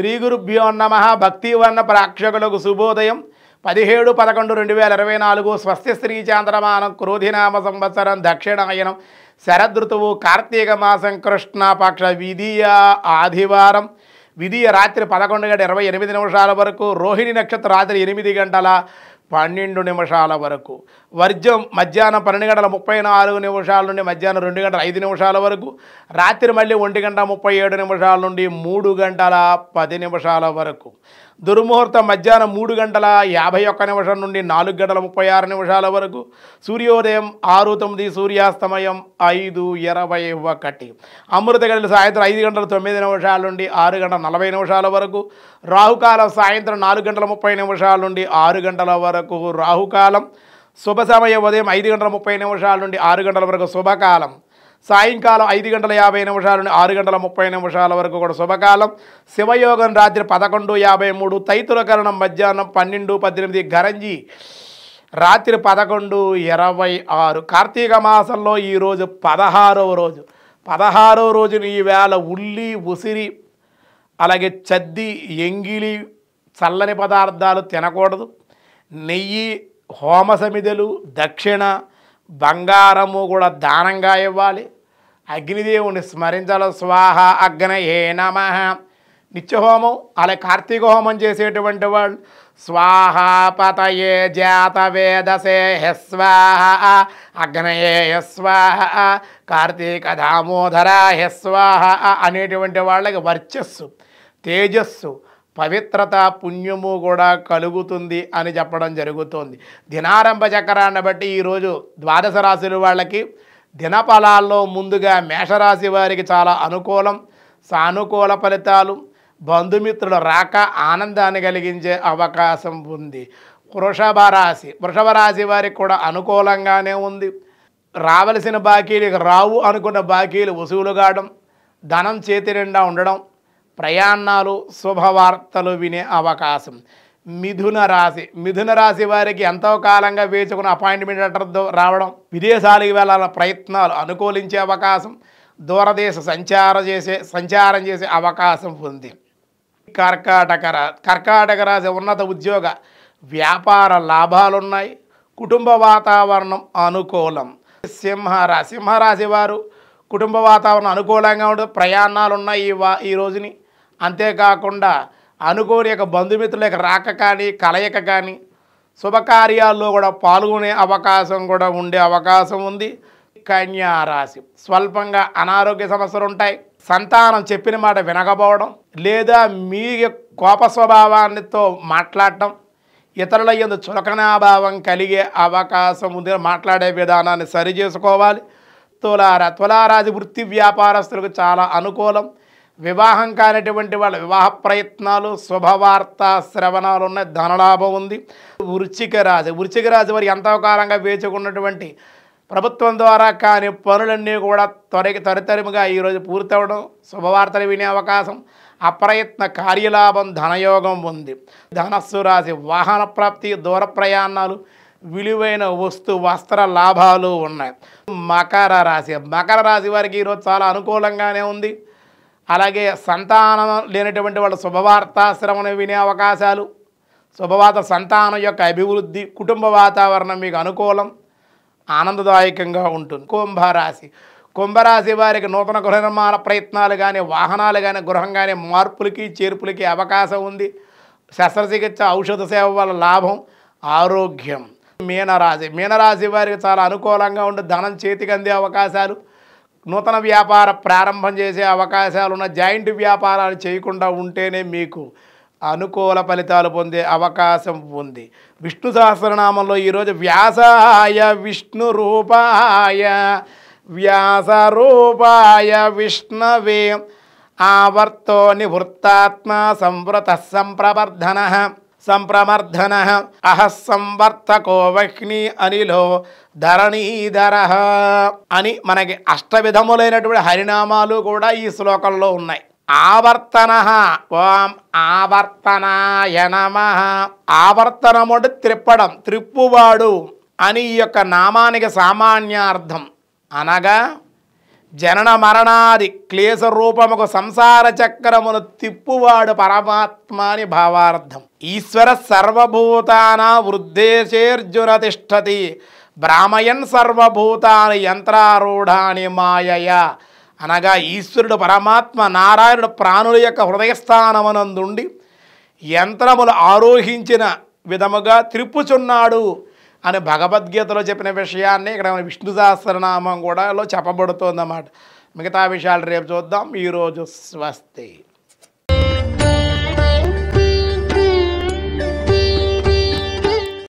శ్రీ గురుభ్యో నమ భక్తివర్ణ ప్రేక్షకులకు శుభోదయం పదిహేడు పదకొండు రెండు వేల ఇరవై నాలుగు స్వస్తి శ్రీ చాంద్రమానం క్రోధినామ సంవత్సరం దక్షిణాయనం శరదృతువు కార్తీక మాసం కృష్ణపక్ష విధియ ఆదివారం విధియ రాత్రి పదకొండు గంట ఇరవై ఎనిమిది నిమిషాల వరకు రోహిణి నక్షత్ర రాత్రి ఎనిమిది గంటల పన్నెండు నిమిషాల వరకు వర్జం మధ్యాహ్నం పన్నెండు గంటల ముప్పై నాలుగు నిమిషాల నుండి మధ్యాహ్నం రెండు గంటల ఐదు నిమిషాల వరకు రాత్రి మళ్ళీ ఒంటి గంట ముప్పై ఏడు నిమిషాల నుండి మూడు గంటల పది నిమిషాల వరకు దుర్ముహూర్తం మధ్యాహ్నం మూడు గంటల యాభై ఒక్క నిమిషం నుండి నాలుగు గంటల ముప్పై ఆరు నిమిషాల వరకు సూర్యోదయం ఆరు తొమ్మిది సూర్యాస్తమయం ఐదు ఇరవై ఒకటి అమృత గడిలు సాయంత్రం ఐదు గంటల తొమ్మిది నిమిషాల నుండి ఆరు గంటల నలభై నిమిషాల వరకు రాహుకాలం సాయంత్రం నాలుగు గంటల ముప్పై నిమిషాల నుండి ఆరు గంటల వరకు వరకు రాహుకాలం శుభ సమయం ఉదయం ఐదు గంటల ముప్పై నిమిషాల నుండి ఆరు గంటల వరకు శుభకాలం సాయంకాలం ఐదు గంటల యాభై నిమిషాల నుండి ఆరు గంటల ముప్పై నిమిషాల వరకు కూడా శుభకాలం శివయోగం రాత్రి పదకొండు యాభై మూడు తైతురకరణం మధ్యాహ్నం పన్నెండు పద్దెనిమిది గరంజి రాత్రి పదకొండు ఇరవై ఆరు కార్తీక మాసంలో ఈరోజు పదహారవ రోజు పదహారవ రోజున ఈవేళ ఉల్లి ఉసిరి అలాగే చద్ది ఎంగిలి చల్లని పదార్థాలు తినకూడదు నెయ్యి హోమ సమిధులు దక్షిణ బంగారము కూడా దానంగా ఇవ్వాలి అగ్నిదేవుని స్మరించాల స్వాహ అగ్నయే నమ నిత్యహోమం అలా కార్తీక హోమం చేసేటువంటి వాళ్ళు పతయే జాత వేదసే హ్యస్వాహ అగ్నయే హ్యస్వాహ కార్తీక దామోదర హెస్వాహ అనేటువంటి వాళ్ళకి వర్చస్సు తేజస్సు పవిత్రత పుణ్యము కూడా కలుగుతుంది అని చెప్పడం జరుగుతుంది దినారంభ చక్రాన్ని బట్టి ఈరోజు ద్వాదశ రాశుల వాళ్ళకి దినఫలాల్లో ముందుగా మేషరాశి వారికి చాలా అనుకూలం సానుకూల ఫలితాలు బంధుమిత్రుల రాక ఆనందాన్ని కలిగించే అవకాశం ఉంది వృషభ రాశి వృషభ రాశి వారికి కూడా అనుకూలంగానే ఉంది రావలసిన బాకీలు రావు అనుకున్న బాకీలు వసూలు కావడం ధనం చేతి నిండా ఉండడం ప్రయాణాలు శుభవార్తలు వినే అవకాశం మిథున రాశి మిథున రాశి వారికి ఎంతో కాలంగా వేచుకున్న అపాయింట్మెంట్ లెటర్ రావడం విదేశాలకు వెళ్ళాల ప్రయత్నాలు అనుకూలించే అవకాశం దూరదేశ సంచారం చేసే సంచారం చేసే అవకాశం ఉంది కర్కాటక రా కర్కాటక రాశి ఉన్నత ఉద్యోగ వ్యాపార లాభాలున్నాయి కుటుంబ వాతావరణం అనుకూలం సింహరాశి సింహరాశి వారు కుటుంబ వాతావరణం అనుకూలంగా ఉంటుంది ప్రయాణాలు ఉన్నాయి ఈ రోజుని అంతేకాకుండా అనుకోని యొక్క బంధుమిత్రుల యొక్క రాక కానీ కలయిక కానీ శుభకార్యాల్లో కూడా పాల్గొనే అవకాశం కూడా ఉండే అవకాశం ఉంది రాశి స్వల్పంగా అనారోగ్య సమస్యలు ఉంటాయి సంతానం చెప్పిన మాట వినకపోవడం లేదా మీ కోప స్వభావాన్నితో మాట్లాడటం ఇతరుల ఎందు చులకనాభావం కలిగే అవకాశం ఉంది మాట్లాడే విధానాన్ని సరిచేసుకోవాలి తులారా తులారాది వృత్తి వ్యాపారస్తులకు చాలా అనుకూలం వివాహం కానటువంటి వాళ్ళ వివాహ ప్రయత్నాలు శుభవార్త శ్రవణాలు ఉన్నాయి ధనలాభం ఉంది వృచ్చిక రాజు వృచ్చిక రాశి వారి కాలంగా వేచుకున్నటువంటి ప్రభుత్వం ద్వారా కాని పనులన్నీ కూడా త్వరగా త్వరితరముగా ఈరోజు పూర్తవడం శుభవార్తలు వినే అవకాశం అప్రయత్న కార్యలాభం ధనయోగం ఉంది ధనస్సు రాశి వాహన ప్రాప్తి దూర ప్రయాణాలు విలువైన వస్తు వస్త్ర లాభాలు ఉన్నాయి మకర రాశి మకర రాశి వారికి ఈరోజు చాలా అనుకూలంగానే ఉంది అలాగే సంతానం లేనటువంటి వాళ్ళ శుభవార్తాశ్రమను వినే అవకాశాలు శుభవార్త సంతానం యొక్క అభివృద్ధి కుటుంబ వాతావరణం మీకు అనుకూలం ఆనందదాయకంగా ఉంటుంది కుంభరాశి కుంభరాశి వారికి నూతన గృహ నిర్మాణ ప్రయత్నాలు కానీ వాహనాలు కానీ గృహం కానీ మార్పులకి చేర్పులకి అవకాశం ఉంది శస్త్రచికిత్స ఔషధ సేవ వల్ల లాభం ఆరోగ్యం మీనరాశి మీనరాశి వారికి చాలా అనుకూలంగా ఉండి ధనం చేతికి అందే అవకాశాలు నూతన వ్యాపార ప్రారంభం చేసే అవకాశాలు ఉన్న జాయింట్ వ్యాపారాలు చేయకుండా ఉంటేనే మీకు అనుకూల ఫలితాలు పొందే అవకాశం ఉంది విష్ణు సహస్రనామంలో ఈరోజు వ్యాసాయ విష్ణు రూపాయ వ్యాస రూపాయ విష్ణవే ఆవర్తో నివృత్తాత్మ సంవృత సంప్రవర్ధన సంప్రమర్ధన అహ సంవర్తకో వహ్ని అనిలో ధరణీధర అని మనకి అష్టవిధములైనటువంటి హరినామాలు కూడా ఈ శ్లోకంలో ఉన్నాయి ఆవర్తన ఓం ఆవర్తనాయ నమ ఆవర్తనముడు త్రిప్పడం త్రిప్పువాడు అని ఈ యొక్క నామానికి సామాన్యార్థం అనగా జనన మరణాది క్లేశ రూపముకు సంసార చక్రమును తిప్పువాడు పరమాత్మాని భావార్థం ఈశ్వర సర్వభూతాన వృద్ధేశేర్జున తిష్టతి బ్రాహ్మయన్ సర్వభూతాని యంత్రారూఢాని మాయయ అనగా ఈశ్వరుడు పరమాత్మ నారాయణుడు ప్రాణుల యొక్క హృదయస్థానమునందుండి యంత్రములు ఆరోహించిన విధముగా త్రిప్పుచున్నాడు అని భగవద్గీతలో చెప్పిన విషయాన్ని ఇక్కడ విష్ణు సహస్రనామం చెప్పబడుతుంది అన్నమాట మిగతా విషయాలు రేపు చూద్దాం ఈరోజు స్వస్తి